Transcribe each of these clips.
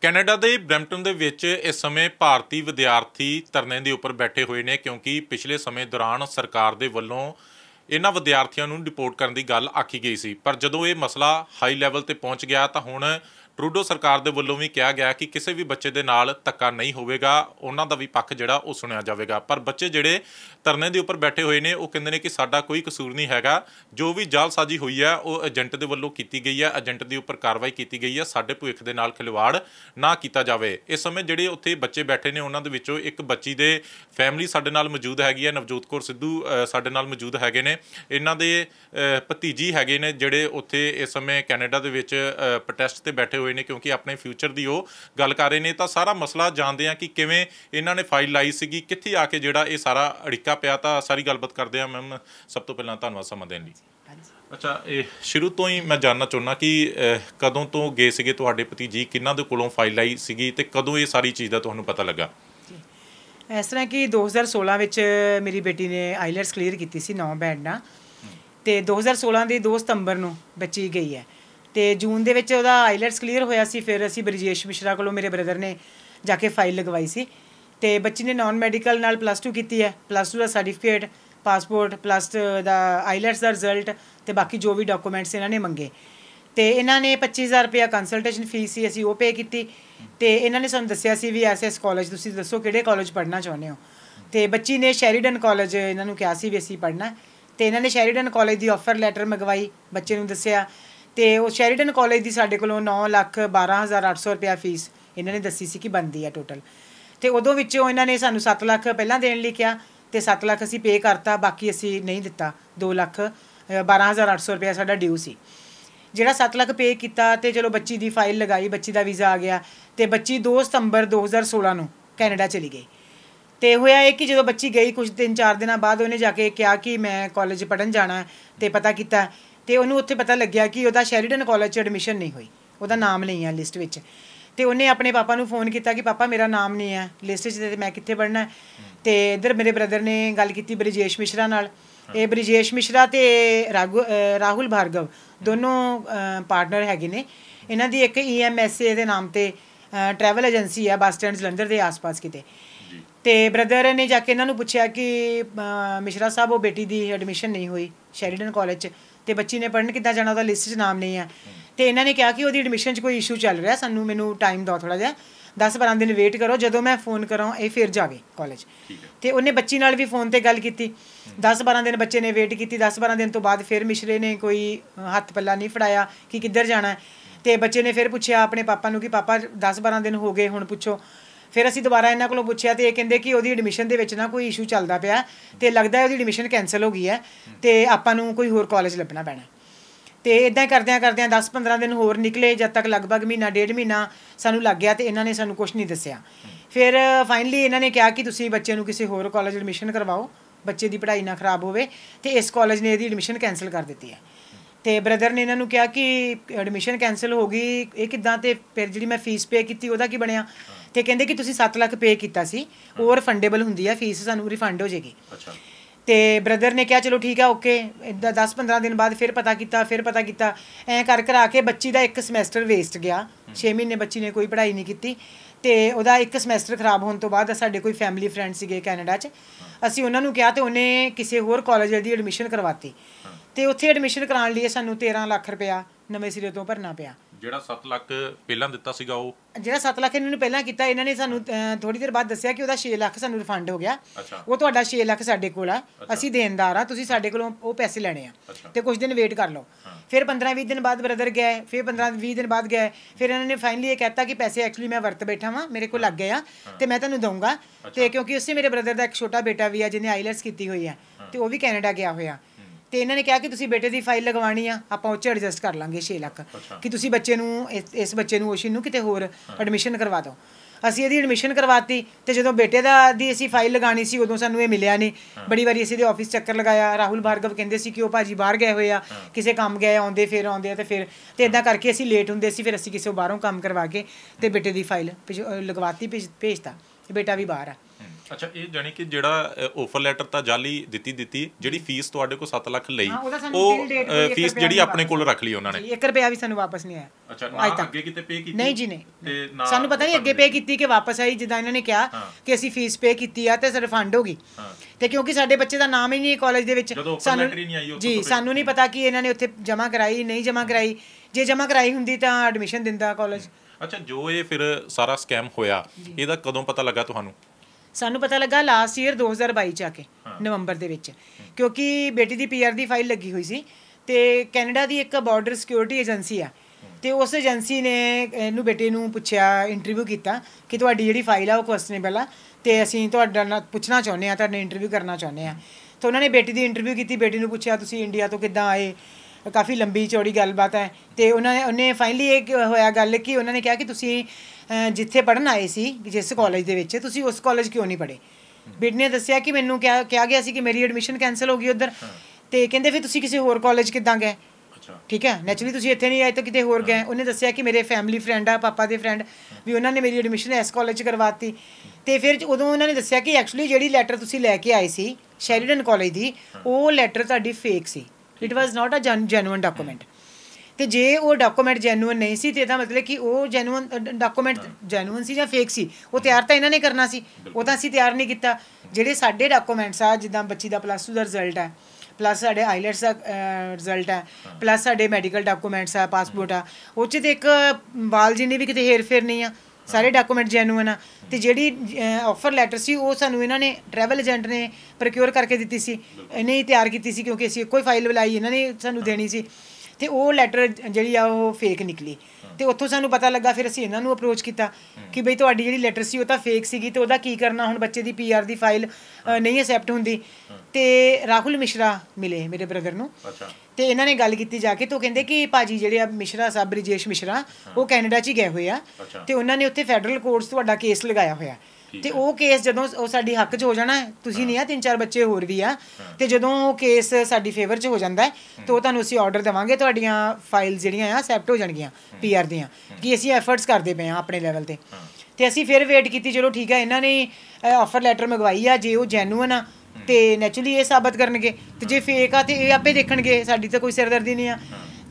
Canada ਦੇ Brampton ਦੇ ਵਿੱਚ ਇਸ ਸਮੇਂ ਭਾਰਤੀ ਵਿਦਿਆਰਥੀ ਧਰਨੇ ਦੇ ਉੱਪਰ ਬੈਠੇ ਹੋਏ ਨੇ ਕਿਉਂਕਿ ਪਿਛਲੇ ਸਮੇਂ ਦੌਰਾਨ ਸਰਕਾਰ ਦੇ ਵੱਲੋਂ ਇਹਨਾਂ ਵਿਦਿਆਰਥੀਆਂ ਨੂੰ ਡਿਪੋਰਟ ਕਰਨ ਦੀ ਗੱਲ ਆਖੀ ਗਈ ਸੀ ਪਰ ਜਦੋਂ ਇਹ ਮਸਲਾ ਹਾਈ ਲੈਵਲ ਤੇ ਪਹੁੰਚ ਗਿਆ ਤਾਂ ਹੁਣ ਰੂਡੋ ਸਰਕਾਰ ਦੇ ਵੱਲੋਂ ਵੀ ਕਿਹਾ ਗਿਆ ਕਿ ਕਿਸੇ ਵੀ ਬੱਚੇ ਦੇ ਨਾਲ ਤੱਕਾ ਨਹੀਂ ਹੋਵੇਗਾ ਉਹਨਾਂ ਦਾ ਵੀ ਪੱਖ ਜਿਹੜਾ ਉਹ ਸੁਣਿਆ ਜਾਵੇਗਾ ਪਰ ਬੱਚੇ ਜਿਹੜੇ ਧਰਨੇ ਦੇ ਉੱਪਰ ਬੈਠੇ ਹੋਏ ਨੇ ਉਹ ਕਹਿੰਦੇ ਨੇ ਕਿ ਸਾਡਾ ਕੋਈ ਕਸੂਰ ਨਹੀਂ ਹੈਗਾ ਜੋ ਵੀ ਜਾਲਸਾਜ਼ੀ ਹੋਈ ਹੈ ਉਹ ਏਜੰਟ ਦੇ ਵੱਲੋਂ ਕੀਤੀ ਗਈ ਹੈ ਏਜੰਟ ਦੇ ਉੱਪਰ ਕਾਰਵਾਈ ਕੀਤੀ ਗਈ ਹੈ ਸਾਡੇ ਭੁੱਖ ਦੇ ਨਾਲ ਖਿਲਵਾੜ ਨਾ ਕੀਤਾ ਜਾਵੇ ਇਸ ਸਮੇਂ ਜਿਹੜੇ ਉੱਥੇ ਬੱਚੇ ਬੈਠੇ ਨੇ ਉਹਨਾਂ ਦੇ ਵਿੱਚੋਂ ਇੱਕ ਬੱਚੀ ਦੇ ਫੈਮਿਲੀ ਸਾਡੇ ਨਾਲ ਮੌਜੂਦ ਹੈਗੀ ਹੈ ਨਵਜੋਤ ਕੌਰ ਸਿੱਧੂ ਸਾਡੇ ਨਾਲ ਮੌਜੂਦ ਹੈਗੇ ਨੇ ਇਹਨਾਂ ਦੇ ਭਤੀਜੀ ਹੈਗੇ ਨੇ ਜਿਹੜੇ ਉੱਥੇ ਇਸ ਸਮੇਂ ਕੈਨੇਡਾ ਦੇ ਵਿੱਚ ਪ੍ਰੋਟੈਸਟ ਤੇ ਬੈਠੇ ਹੋਏ ਹੋਏ ਨੇ ਕਿਉਂਕਿ ਆਪਣੇ ਫਿਊਚਰ ਦੀ ਉਹ ਗੱਲ ਕਰ ਰਹੇ ਨੇ ਤਾਂ ਸਾਰਾ ਮਸਲਾ ਜਾਣਦੇ ਆ ਕਿ ਕਿਵੇਂ ਇਹਨਾਂ ਨੇ ਫਾਈਲ ਲਾਈ ਸੀਗੀ ਕਿੱਥੇ ਆ ਕੇ ਜਿਹੜਾ ਇਹ ਸਾਰਾ ਅੜਿੱਕਾ ਪਿਆ ਤਾਂ ਸਾਰੀ ਗੱਲਬਾਤ ਕਰਦੇ ਆ ਮੈਮ ਸਭ ਤੋਂ ਪਹਿਲਾਂ ਧੰਨਵਾਦ ਸਮਾਂ ਦੇਣ ਲਈ ਅੱਛਾ ਇਹ ਸ਼ੁਰੂ ਤੋਂ ਹੀ ਮੈਂ ਜਾਨਣਾ ਚਾਹੁੰਦਾ ਕਿ ਕਦੋਂ ਤੋਂ ਗਏ ਸੀਗੇ ਤੁਹਾਡੇ ਪਤੀ ਜੀ ਕਿੰਨਾ ਦੇ ਕੋਲੋਂ ਫਾਈਲ ਲਾਈ ਸੀਗੀ ਤੇ ਕਦੋਂ ਇਹ ਸਾਰੀ ਚੀਜ਼ ਦਾ ਤੁਹਾਨੂੰ ਪਤਾ ਲੱਗਾ ਇਸ ਤਰ੍ਹਾਂ ਕਿ 2016 ਵਿੱਚ ਮੇਰੀ ਬੇਟੀ ਨੇ ਆਈਲੈਟਸ ਕਲੀਅਰ ਕੀਤੀ ਸੀ 9 ਬੈਂਡ ਨਾਲ ਤੇ 2016 ਦੇ 2 ਸਤੰਬਰ ਨੂੰ ਬੱਚੀ ਗਈ ਹੈ ਤੇ ਜੂਨ ਦੇ ਵਿੱਚ ਉਹਦਾ ਆਈਲੈਟਸ ਕਲੀਅਰ ਹੋਇਆ ਸੀ ਫਿਰ ਅਸੀਂ ਬ੍ਰਿਜੇਸ਼ ਮਿਸ਼ਰਾ ਕੋਲੋਂ ਮੇਰੇ ਬ੍ਰਦਰ ਨੇ ਜਾ ਕੇ ਫਾਈਲ ਲਗਵਾਈ ਸੀ ਤੇ ਬੱਚੀ ਨੇ ਨਾਨ ਮੈਡੀਕਲ ਨਾਲ ਪਲੱਸ 2 ਕੀਤੀ ਹੈ ਪਲੱਸ 2 ਦਾ ਸਰਟੀਫਿਕੇਟ ਪਾਸਪੋਰਟ ਪਲੱਸ ਦਾ ਆਈਲੈਟਸ ਦਾ ਰਿਜ਼ਲਟ ਤੇ ਬਾਕੀ ਜੋ ਵੀ ਡਾਕੂਮੈਂਟਸ ਇਹਨਾਂ ਨੇ ਮੰਗੇ ਤੇ ਇਹਨਾਂ ਨੇ 25000 ਰੁਪਏ ਕੰਸਲਟੇਸ਼ਨ ਫੀਸ ਸੀ ਅਸੀਂ ਉਹ ਪੇ ਕੀਤੀ ਤੇ ਇਹਨਾਂ ਨੇ ਸਾਨੂੰ ਦੱਸਿਆ ਸੀ ਵੀ ਐਸਐਸ ਕਾਲਜ ਤੁਸੀਂ ਦੱਸੋ ਕਿਹੜੇ ਕਾਲਜ ਪੜ੍ਹਨਾ ਚਾਹੁੰਦੇ ਹੋ ਤੇ ਬੱਚੀ ਨੇ ਸ਼ੈਰੀਡਨ ਕਾਲਜ ਇਹਨਾਂ ਨੂੰ ਕਿਹਾ ਸੀ ਵੀ ਅਸੀਂ ਪੜ੍ਹਨਾ ਤੇ ਇਹਨਾਂ ਨੇ ਸ਼ੈਰੀਡਨ ਕਾਲਜ ਦੀ ਆਫਰ ਲੈਟਰ ਮੰਗਵਾਈ ਬੱਚੇ ਨੂੰ ਦੱਸਿਆ ਤੇ ਉਹ ਸ਼ੈਰੀਡਨ ਕਾਲਜ ਦੀ ਸਾਡੇ ਕੋਲੋਂ 9 ਲੱਖ 12800 ਰੁਪਿਆ ਫੀਸ ਇਹਨਾਂ ਨੇ ਦੱਸੀ ਸੀ ਕਿ ਬੰਦੀ ਆ ਟੋਟਲ ਤੇ ਉਦੋਂ ਵਿੱਚੋਂ ਇਹਨਾਂ ਨੇ ਸਾਨੂੰ 7 ਲੱਖ ਪਹਿਲਾਂ ਦੇਣ ਲਈ ਕਿਹਾ ਤੇ 7 ਲੱਖ ਅਸੀਂ ਪੇ ਕਰਤਾ ਬਾਕੀ ਅਸੀਂ ਨਹੀਂ ਦਿੱਤਾ 2 ਲੱਖ 12800 ਰੁਪਿਆ ਸਾਡਾ ਡਿਊ ਸੀ ਜਿਹੜਾ 7 ਲੱਖ ਪੇ ਕੀਤਾ ਤੇ ਚਲੋ ਬੱਚੀ ਦੀ ਫਾਈਲ ਲਗਾਈ ਬੱਚੀ ਦਾ ਵੀਜ਼ਾ ਆ ਗਿਆ ਤੇ ਬੱਚੀ 2 ਸਤੰਬਰ 2016 ਨੂੰ ਕੈਨੇਡਾ ਚਲੀ ਗਈ ਤੇ ਹੋਇਆ ਇਹ ਕਿ ਜਦੋਂ ਬੱਚੀ ਗਈ ਕੁਝ ਦਿਨ ਚਾਰ ਦਿਨਾਂ ਬਾਅਦ ਉਹਨੇ ਜਾ ਕੇ ਕਿਹਾ ਕਿ ਮੈਂ ਕਾਲਜ ਪੜਨ ਜਾਣਾ ਤੇ ਪਤਾ ਕੀਤਾ ਤੇ ਉਹਨੂੰ ਉੱਥੇ ਪਤਾ ਲੱਗਿਆ ਕਿ ਉਹਦਾ ਸ਼ੈਰੀਡਨ ਕਾਲਜ 'ਚ ਐਡਮਿਸ਼ਨ ਨਹੀਂ ਹੋਈ ਉਹਦਾ ਨਾਮ ਨਹੀਂ ਆ ਲਿਸਟ ਵਿੱਚ ਤੇ ਉਹਨੇ ਆਪਣੇ ਪਾਪਾ ਨੂੰ ਫੋਨ ਕੀਤਾ ਕਿ ਪਾਪਾ ਮੇਰਾ ਨਾਮ ਨਹੀਂ ਆ ਲਿਸਟ 'ਚ ਤੇ ਮੈਂ ਕਿੱਥੇ ਪੜਨਾ ਤੇ ਇਧਰ ਮੇਰੇ ਬ੍ਰਦਰ ਨੇ ਗੱਲ ਕੀਤੀ ਬ੍ਰਿਜੇਸ਼ ਮਿਸ਼ਰਾ ਨਾਲ ਇਹ ਬ੍ਰਿਜੇਸ਼ ਮਿਸ਼ਰਾ ਤੇ ਰਾਹੁਲ ਭਾਰਗਵ ਦੋਨੋਂ ਪਾਰਟਨਰ ਹੈਗੇ ਨੇ ਇਹਨਾਂ ਦੀ ਇੱਕ ਈਐਮਐਸਏ e ਦੇ ਨਾਮ ਤੇ ਟਰੈਵਲ ਏਜੰਸੀ ਆ ਬੱਸ ਸਟੈਂਡ ਜਲੰਧਰ ਦੇ ਆਸ-ਪਾਸ ਕਿਤੇ ਤੇ ਬ੍ਰਦਰ ਨੇ ਜਾ ਕੇ ਇਹਨਾਂ ਨੂੰ ਪੁੱਛਿਆ ਕਿ ਮਿਸ਼ਰਾ ਸਾਹਿਬ ਉਹ ਬੇਟੀ ਦੀ ਐਡਮਿਸ਼ਨ ਨਹੀਂ ਹੋਈ ਸ਼ੈਰੀਡਨ ਕਾਲਜ 'ਚ ਤੇ ਬੱਚੀ ਨੇ ਪੜਨ ਕਿੱਦਾਂ ਜਾਣਾ ਉਹਦਾ ਲਿਸਟ 'ਚ ਨਾਮ ਨਹੀਂ ਹੈ ਤੇ ਇਹਨਾਂ ਨੇ ਕਿਹਾ ਕਿ ਉਹਦੀ ਐਡਮਿਸ਼ਨ 'ਚ ਕੋਈ ਇਸ਼ੂ ਚੱਲ ਰਿਹਾ ਸਾਨੂੰ ਮੈਨੂੰ ਟਾਈਮ ਦਿਓ ਥੋੜਾ ਜਿਹਾ 10 12 ਦਿਨ ਵੇਟ ਕਰੋ ਜਦੋਂ ਮੈਂ ਫੋਨ ਕਰਾਂ ਇਹ ਫਿਰ ਜਾਵੇ ਕਾਲਜ ਤੇ ਉਹਨੇ ਬੱਚੀ ਨਾਲ ਵੀ ਫੋਨ ਤੇ ਗੱਲ ਕੀਤੀ 10 12 ਦਿਨ ਬੱਚੇ ਨੇ ਵੇਟ ਕੀਤੀ 10 12 ਦਿਨ ਤੋਂ ਬਾਅਦ ਫਿਰ ਮਿਸ਼ਰੇ ਨੇ ਕੋਈ ਹੱਥ ਪੱਲਾ ਨਹੀਂ ਫੜਾਇਆ ਕਿ ਕਿੱਧਰ ਜਾਣਾ ਤੇ ਬੱਚੇ ਨੇ ਫਿਰ ਪੁੱਛਿਆ ਆਪਣੇ ਪਾਪਾ ਨੂੰ ਕਿ ਪਾਪਾ 10 12 ਦਿਨ ਹੋ ਗਏ ਹੁਣ ਪੁੱਛੋ ਫਿਰ ਅਸੀਂ ਦੁਬਾਰਾ ਇਹਨਾਂ ਕੋਲੋਂ ਪੁੱਛਿਆ ਤੇ ਇਹ ਕਹਿੰਦੇ ਕਿ ਉਹਦੀ ਐਡਮਿਸ਼ਨ ਦੇ ਵਿੱਚ ਨਾ ਕੋਈ ਇਸ਼ੂ ਚੱਲਦਾ ਪਿਆ ਤੇ ਲੱਗਦਾ ਹੈ ਉਹਦੀ ਐਡਮਿਸ਼ਨ ਕੈਨਸਲ ਹੋ ਗਈ ਹੈ ਤੇ ਆਪਾਂ ਨੂੰ ਕੋਈ ਹੋਰ ਕਾਲਜ ਲੱਭਣਾ ਪੈਣਾ ਤੇ ਇਦਾਂ ਕਰਦਿਆਂ ਕਰਦਿਆਂ 10-15 ਦਿਨ ਹੋਰ ਨਿਕਲੇ ਜਦ ਤੱਕ ਲਗਭਗ ਮਹੀਨਾ ਡੇਢ ਮਹੀਨਾ ਸਾਨੂੰ ਲੱਗ ਗਿਆ ਤੇ ਇਹਨਾਂ ਨੇ ਸਾਨੂੰ ਕੁਝ ਨਹੀਂ ਦੱਸਿਆ ਫਿਰ ਫਾਈਨਲੀ ਇਹਨਾਂ ਨੇ ਕਿਹਾ ਕਿ ਤੁਸੀਂ ਬੱਚੇ ਨੂੰ ਕਿਸੇ ਹੋਰ ਕਾਲਜ ਐਡਮਿਸ਼ਨ ਕਰਵਾਓ ਬੱਚੇ ਦੀ ਪੜ੍ਹਾਈ ਨਾ ਖਰਾਬ ਹੋਵੇ ਤੇ ਇਸ ਕਾਲਜ ਨੇ ਇਹਦੀ ਐਡਮਿਸ਼ਨ ਕੈਨਸਲ ਕਰ ਦਿੱਤੀ ਹੈ ਤੇ ਬ੍ਰਦਰ ਨੇ ਇਹਨਾਂ ਨੂੰ ਕਿਹਾ ਕਿ ਐਡਮਿਸ਼ਨ ਕੈਨਸਲ ਹੋ ਗਈ ਇਹ ਕਿਦਾਂ ਤੇ ਫਿਰ ਜਿਹੜੀ ਮੈਂ ਫੀਸ ਪੇ ਕੀਤੀ ਉਹਦਾ ਕੀ ਬਣਿਆ ਤੇ ਕਹਿੰਦੇ ਕਿ ਤੁਸੀਂ 7 ਲੱਖ ਪੇ ਕੀਤਾ ਸੀ ਓਵਰ ਫੰਡੇਬਲ ਹੁੰਦੀ ਆ ਫੀਸ ਸਾਨੂੰ ਰਿਫੰਡ ਹੋ ਜੇਗੀ ਅੱਛਾ ਤੇ ਬ੍ਰਦਰ ਨੇ ਕਿਹਾ ਚਲੋ ਠੀਕ ਆ ਓਕੇ ਇਦਾਂ 10 15 ਦਿਨ ਬਾਅਦ ਫਿਰ ਪਤਾ ਕੀਤਾ ਫਿਰ ਪਤਾ ਕੀਤਾ ਐ ਕਰ ਕਰਾ ਕੇ ਬੱਚੀ ਦਾ ਇੱਕ ਸਮੈਸਟਰ ਵੇਸਟ ਗਿਆ 6 ਮਹੀਨੇ ਬੱਚੀ ਨੇ ਕੋਈ ਪੜ੍ਹਾਈ ਨਹੀਂ ਕੀਤੀ ਤੇ ਉਹਦਾ ਇੱਕ ਸਮੈਸਟਰ ਖਰਾਬ ਹੋਣ ਤੋਂ ਬਾਅਦ ਸਾਡੇ ਕੋਈ ਫੈਮਿਲੀ ਫਰੈਂਡ ਸੀਗੇ ਕੈਨੇਡਾ 'ਚ ਅਸੀਂ ਉਹਨਾਂ ਨੂੰ ਕਿਹਾ ਤੇ ਉਹਨੇ ਕਿਸੇ ਹੋਰ ਕਾਲਜ ਦੀ ਐਡਮਿਸ਼ਨ ਕਰਵਾਤੀ ਤੇ ਉੱਥੇ ਐਡਮਿਸ਼ਨ ਕਰਾਉਣ ਲਈ ਸਾਨੂੰ 13 ਲੱਖ ਰੁਪਇਆ ਨਵੇਂ ਸਿਰੇ ਤੋਂ ਭਰਨਾ ਪਿਆ ਜਿਹੜਾ 7 ਲੱਖ ਪਹਿਲਾਂ ਦਿੱਤਾ ਸੀਗਾ ਉਹ ਜਿਹੜਾ 7 ਲੱਖ ਇਹਨਾਂ ਨੇ ਪਹਿਲਾਂ ਕੀਤਾ ਇਹਨਾਂ ਨੇ ਸਾਨੂੰ ਥੋੜੀ ਦੇਰ ਬਾਅਦ ਦੱਸਿਆ ਕਿ ਉਹਦਾ 6 ਲੱਖ ਸਾਨੂੰ ਰਿਫੰਡ ਹੋ ਗਿਆ ਉਹ ਤੁਹਾਡਾ 6 ਲੱਖ ਸਾਡੇ ਕੋਲ ਆ ਅਸੀਂ ਦੇਣਦਾਰ ਆ ਤੁਸੀਂ ਸਾਡੇ ਕੋਲੋਂ ਉਹ ਪੈਸੇ ਲੈਣੇ ਆ ਤੇ ਕੁਝ ਦਿਨ ਵੇਟ ਕਰ ਲਓ ਫਿਰ 15-20 ਦਿਨ ਬਾਅਦ ਬ੍ਰਦਰ ਗਿਆ ਫਿਰ 15-20 ਦਿਨ ਬਾਅਦ ਗਿਆ ਫਿਰ ਇਹਨਾਂ ਨੇ ਫਾਈਨਲੀ ਇਹ ਕਹਿਤਾ ਕਿ ਪੈਸੇ ਐਕਚੁਅਲੀ ਮੈਂ ਵਰਤ ਬੈਠਾ ਵਾਂ ਮੇਰੇ ਕੋਲ ਲੱਗ ਗਏ ਆ ਤੇ ਮੈਂ ਤੁਹਾਨੂੰ ਦਊਂਗਾ ਤੇ ਕਿਉਂਕਿ ਉਸੇ ਮੇਰੇ ਬ੍ਰਦਰ ਦਾ ਇੱਕ ਛੋਟਾ ਬੇਟਾ ਵੀ ਆ ਜਿਹਨੇ ਆਈਲੈਟਸ ਕੀਤੀ ਹੋਈ ਆ ਤੇ ਉਹ ਵੀ ਕੈਨੇਡਾ ਗਿਆ ਹੋਇਆ ਤੇ ਇਹਨਾਂ ਨੇ ਕਿਹਾ ਕਿ ਤੁਸੀਂ ਬੇਟੇ ਦੀ ਫਾਈਲ ਲਗਵਾਣੀ ਆ ਆਪਾਂ ਉਹ ਚ ਐਡਜਸਟ ਕਰ ਲਾਂਗੇ 6 ਲੱਖ ਕਿ ਤੁਸੀਂ ਬੱਚੇ ਨੂੰ ਇਸ ਬੱਚੇ ਨੂੰ ਓਸ਼ਨ ਨੂੰ ਕਿਤੇ ਹੋਰ ਐਡਮਿਸ਼ਨ ਕਰਵਾ ਦਿਓ ਅਸੀਂ ਇਹਦੀ ਐਡਮਿਸ਼ਨ ਕਰਵਾਤੀ ਤੇ ਜਦੋਂ ਬੇਟੇ ਦਾ ਦੀ ਅਸੀਂ ਫਾਈਲ ਲਗਾਣੀ ਸੀ ਉਦੋਂ ਸਾਨੂੰ ਇਹ ਮਿਲਿਆ ਨਹੀਂ ਬੜੀ ਵਾਰੀ ਅਸੀਂ ਦੇ ਆਫਿਸ ਚੱਕਰ ਲਗਾਇਆ ਰਾਹੁਲ ਭਾਰਗਵ ਕਹਿੰਦੇ ਸੀ ਕਿ ਉਹ ਭਾਜੀ ਬਾਹਰ ਗਏ ਹੋਏ ਆ ਕਿਸੇ ਕੰਮ ਗਏ ਆਉਂਦੇ ਫਿਰ ਆਉਂਦੇ ਆ ਤੇ ਫਿਰ ਤੇ ਇਦਾਂ ਕਰਕੇ ਅਸੀਂ ਲੇਟ ਹੁੰਦੇ ਸੀ ਫਿਰ ਅਸੀਂ ਕਿਸੇ ਬਾਹਰੋਂ ਕੰਮ ਕਰਵਾ ਕੇ ਤੇ ਬੇਟੇ ਦੀ ਫਾਈਲ ਲਗਵਾਤੀ ਭੇਜਤਾ ਬੇਟਾ ਵੀ ਬਾਹਰ ਆ ਅੱਛਾ ਇਹ ਜਾਨੀ ਕਿ ਜਿਹੜਾ ਆਫਰ ਲੈਟਰ ਤਾਂ ਜਾਲੀ ਦਿੱਤੀ ਦਿੱਤੀ ਜਿਹੜੀ ਫੀਸ ਤੁਹਾਡੇ ਕੋਲ 7 ਲੱਖ ਲਈ ਉਹ ਫੀਸ ਜਿਹੜੀ ਆਪਣੇ ਕੋਲ ਰੱਖ ਲਈ ਉਹਨਾਂ ਨੇ 1 ਰੁਪਿਆ ਵੀ ਸਾਨੂੰ ਵਾਪਸ ਨਹੀਂ ਆਇਆ ਅੱਛਾ ਨਾ ਅੱਗੇ ਕਿਤੇ ਪੇ ਕੀਤੀ ਨਹੀਂ ਜੀ ਨਹੀਂ ਤੇ ਸਾਨੂੰ ਪਤਾ ਨਹੀਂ ਅੱਗੇ ਪੇ ਕੀਤੀ ਕਿ ਵਾਪਸ ਆਈ ਜਿੱਦਾਂ ਇਹਨਾਂ ਨੇ ਕਿਹਾ ਕਿ ਅਸੀਂ ਫੀਸ ਪੇ ਕੀਤੀ ਆ ਤੇ ਰਿਫੰਡ ਹੋ ਗਈ ਤੇ ਕਿਉਂਕਿ ਸਾਡੇ ਬੱਚੇ ਦਾ ਨਾਮ ਹੀ ਨਹੀਂ ਕਾਲਜ ਦੇ ਵਿੱਚ ਸਾਨੂੰ ਜੀ ਸਾਨੂੰ ਨਹੀਂ ਪਤਾ ਕਿ ਇਹਨਾਂ ਨੇ ਉੱਥੇ ਜਮ੍ਹਾਂ ਕਰਾਈ ਨਹੀਂ ਜਮ੍ਹਾਂ ਕਰਾਈ ਜੇ ਜਮ੍ਹਾਂ ਕਰਾਈ ਹੁੰਦੀ ਤਾਂ ਐਡਮਿਸ਼ਨ ਦਿੰਦਾ ਕਾਲਜ ਅੱਛਾ ਜੋ ਇਹ ਫਿਰ ਸਾਰਾ ਸਕੈਮ ਹੋਇਆ ਇਹਦਾ ਕਦੋਂ ਪਤਾ ਲੱਗਾ ਤੁਹਾਨੂੰ ਸਾਨੂੰ ਪਤਾ ਲੱਗਾ ਲਾਸਟ ਈਅਰ 2022 ਚ ਆ ਕੇ ਨਵੰਬਰ ਦੇ ਵਿੱਚ ਕਿਉਂਕਿ ਬੇਟੀ ਦੀ ਪੀਆਰ ਦੀ ਫਾਈਲ ਲੱਗੀ ਹੋਈ ਸੀ ਤੇ ਕੈਨੇਡਾ ਦੀ ਇੱਕ ਬਾਰਡਰ ਸਿਕਿਉਰਿਟੀ ਏਜੰਸੀ ਆ ਤੇ ਉਸ ਏਜੰਸੀ ਨੇ ਇਹਨੂੰ ਬੇਟੇ ਨੂੰ ਪੁੱਛਿਆ ਇੰਟਰਵਿਊ ਕੀਤਾ ਕਿ ਤੁਹਾਡੀ ਜਿਹੜੀ ਫਾਈਲ ਆ ਉਹ ਕੁਐਸਚਨੇਬਲ ਆ ਤੇ ਅਸੀਂ ਤੁਹਾਡਾ ਨਾਲ ਪੁੱਛਣਾ ਚਾਹੁੰਦੇ ਆ ਤੁਹਾਡੇ ਇੰਟਰਵਿਊ ਕਰਨਾ ਚਾਹੁੰਦੇ ਆ ਤਾਂ ਉਹਨਾਂ ਨੇ ਬੇਟੀ ਦੀ ਇੰਟਰਵਿਊ ਕੀਤੀ ਬੇਟੀ ਨੂੰ ਪੁੱਛਿਆ ਤੁਸੀਂ ਇੰਡੀਆ ਤੋਂ ਕਿੱਦਾਂ ਆਏ ਕਾਫੀ ਲੰਬੀ ਚੌੜੀ ਗੱਲਬਾਤ ਹੈ ਤੇ ਉਹਨਾਂ ਨੇ ਉਹਨੇ ਫਾਈਨਲੀ ਇਹ ਹੋਇਆ ਗੱਲ ਕਿ ਉਹਨਾਂ ਨੇ ਕਿਹਾ ਕਿ ਤੁਸੀਂ ਜਿੱਥੇ ਪੜਨ ਆਏ ਸੀ ਜਿਸ ਕਾਲਜ ਦੇ ਵਿੱਚ ਤੁਸੀਂ ਉਸ ਕਾਲਜ ਕਿਉਂ ਨਹੀਂ ਪੜੇ ਬਿੱਡ ਨੇ ਦੱਸਿਆ ਕਿ ਮੈਨੂੰ ਕਿਹਾ ਕਿਹਾ ਗਿਆ ਸੀ ਕਿ ਮੇਰੀ ਐਡਮਿਸ਼ਨ ਕੈਨਸਲ ਹੋ ਗਈ ਉਧਰ ਤੇ ਕਹਿੰਦੇ ਫਿਰ ਤੁਸੀਂ ਕਿਸੇ ਹੋਰ ਕਾਲਜ ਕਿੱਦਾਂ ਗਏ ਠੀਕ ਹੈ ਨੈਚੁਰਲੀ ਤੁਸੀਂ ਇੱਥੇ ਨਹੀਂ ਆਏ ਤਾਂ ਕਿਤੇ ਹੋਰ ਗਏ ਉਹਨੇ ਦੱਸਿਆ ਕਿ ਮੇਰੇ ਫੈਮਿਲੀ ਫਰੈਂਡ ਆ ਪਾਪਾ ਦੇ ਫਰੈਂਡ ਵੀ ਉਹਨਾਂ ਨੇ ਮੇਰੀ ਐਡਮਿਸ਼ਨ ਇਸ ਕਾਲਜ ਕਰਵਾਤੀ ਤੇ ਫਿਰ ਉਦੋਂ ਉਹਨਾਂ ਨੇ ਦੱਸਿਆ ਕਿ ਐਕਚੁਅਲੀ ਜਿਹੜੀ ਲੈਟਰ ਤੁਸੀਂ ਲੈ ਕੇ ਆਏ ਸੀ ਸ਼ੈਰੀਡਨ ਕਾਲਜ ਦੀ ਉਹ ਲੈਟਰ ਤੁਹਾਡੀ ਫੇਕ ਸੀ it was not a genuine document ਤੇ ਜੇ ਉਹ ਡਾਕੂਮੈਂਟ ਜੈਨੂਨ ਨਹੀਂ ਸੀ ਤੇ ਇਹਦਾ ਮਤਲਬ ਕਿ ਉਹ ਜੈਨੂਨ ਡਾਕੂਮੈਂਟ ਜੈਨੂਨ ਸੀ ਜਾਂ ਫੇਕ ਸੀ ਉਹ ਤਿਆਰ ਤਾਂ ਇਹਨਾਂ ਨੇ ਕਰਨਾ ਸੀ ਉਹ ਤਾਂ ਅਸੀਂ ਤਿਆਰ ਨਹੀਂ ਕੀਤਾ ਜਿਹੜੇ ਸਾਡੇ ਡਾਕੂਮੈਂਟਸ ਆ ਜਿੱਦਾਂ ਬੱਚੀ ਦਾ ਪਲੱਸ 2 ਦਾ ਰਿਜ਼ਲਟ ਹੈ ਪਲੱਸ ਸਾਡੇ ਆਈਲੈਟਸ ਦਾ ਰਿਜ਼ਲਟ ਹੈ ਪਲੱਸ ਸਾਡੇ ਮੈਡੀਕਲ ਡਾਕੂਮੈਂਟਸ ਆ ਪਾਸਪੋਰਟ ਆ ਉਹ ਚ ਤੇ ਇੱਕ ਵਾਲ ਨੇ ਵੀ ਕਿਤੇ ਹੇਰ ਫੇਰ ਨਹੀਂ ਆ ਸਾਰੇ ਡਾਕੂਮੈਂਟ ਜੈਨੂਨ ਆ ਤੇ ਜਿਹੜੀ ਆਫਰ ਲੈਟਰ ਸੀ ਉਹ ਸਾਨੂੰ ਇਹਨਾਂ ਨੇ ਟਰੈਵਲ ਏਜੰਟ ਨੇ ਪ੍ਰੋਕਿਊਰ ਕਰਕੇ ਦਿੱਤੀ ਸੀ ਇਹਨੇ ਹੀ ਤਿਆਰ ਕੀਤੀ ਸੀ ਕਿਉਂਕਿ ਅਸੀਂ ਕੋਈ ਫਾਈਲ ਬੁਲਾਈ ਇਹਨਾਂ ਨੇ ਸਾਨੂੰ ਦੇਣੀ ਸੀ ਤੇ ਉਹ ਲੈਟਰ ਜਿਹੜੀ ਆ ਉਹ ਫੇਕ ਨਿਕਲੀ ਤੇ ਉੱਥੋਂ ਸਾਨੂੰ ਪਤਾ ਲੱਗਾ ਫਿਰ ਅਸੀਂ ਇਹਨਾਂ ਨੂੰ ਅਪਰੋਚ ਕੀਤਾ ਕਿ ਬਈ ਤੁਹਾਡੀ ਜਿਹੜੀ ਲੈਟਰ ਸੀ ਉਹ ਤਾਂ ਫੇਕ ਸੀਗੀ ਤੇ ਉਹਦਾ ਕੀ ਕਰਨਾ ਹੁਣ ਬੱਚੇ ਦੀ ਪੀਆਰ ਦੀ ਫਾਈਲ ਨਹੀਂ ਅਸੈਪਟ ਹੁੰਦੀ ਤੇ ਰਾਹੁਲ ਮਿਸ਼ਰਾ ਮਿਲੇ ਮੇਰੇ ਬ੍ਰਦਰ ਨੂੰ ਅੱਛਾ ਤੇ ਇਹਨਾਂ ਨੇ ਗੱਲ ਕੀਤੀ ਜਾ ਕੇ ਤੋਂ ਕਹਿੰਦੇ ਕਿ ਪਾਜੀ ਜਿਹੜੇ ਆ ਮਿਸ਼ਰਾ ਸਾਹਿਬ ਬ੍ਰਿਜੇਸ਼ ਮਿਸ਼ਰਾ ਉਹ ਕੈਨੇਡਾ 'ਚ ਹੀ ਗਏ ਹੋਏ ਆ ਤੇ ਉਹਨਾਂ ਨੇ ਉੱਥੇ ਫੈਡਰਲ ਕੋਰਟਸ ਤੁਹਾਡਾ ਕੇਸ ਲਗਾਇਆ ਹੋਇਆ ਤੇ ਉਹ ਕੇਸ ਜਦੋਂ ਉਹ ਸਾਡੀ ਹੱਕ 'ਚ ਹੋ ਜਾਣਾ ਤੁਸੀਂ ਨਹੀਂ ਆ ਤਿੰਨ ਚਾਰ ਬੱਚੇ ਹੋਰ ਵੀ ਆ ਤੇ ਜਦੋਂ ਉਹ ਕੇਸ ਸਾਡੀ ਫੇਵਰ 'ਚ ਹੋ ਜਾਂਦਾ ਹੈ ਉਹ ਤੁਹਾਨੂੰ ਅਸੀਂ ਆਰਡਰ ਦੇਵਾਂਗੇ ਤੁਹਾਡੀਆਂ ਫਾਈਲ ਜਿਹੜੀਆਂ ਆ ਸੈਪਟ ਹੋ ਜਾਣਗੀਆਂ ਪੀਆਰ ਦੀਆਂ ਕਿ ਅਸੀਂ ਐਫਰਟਸ ਕਰਦੇ ਪਏ ਆ ਆਪਣੇ ਲੈਵਲ ਤੇ ਤੇ ਅਸੀਂ ਫਿਰ ਵੇਟ ਕੀਤੀ ਚਲੋ ਠੀਕ ਆ ਇਹਨਾਂ ਨੇ ਆਫਰ ਲੈਟਰ ਮੰਗਵਾਈ ਆ ਜੇ ਉਹ ਜੈਨੂਇਨ ਆ ਤੇ ਨੈਚੁਰਲੀ ਇਹ ਸਾਬਤ ਕਰਨਗੇ ਤੇ ਜੇ ਫੇਕ ਆ ਤੇ ਇਹ ਆਪੇ ਦੇਖਣਗੇ ਸਾਡੀ ਤਾਂ ਕੋਈ ਸਿਰਦਰਦੀ ਨਹੀਂ ਆ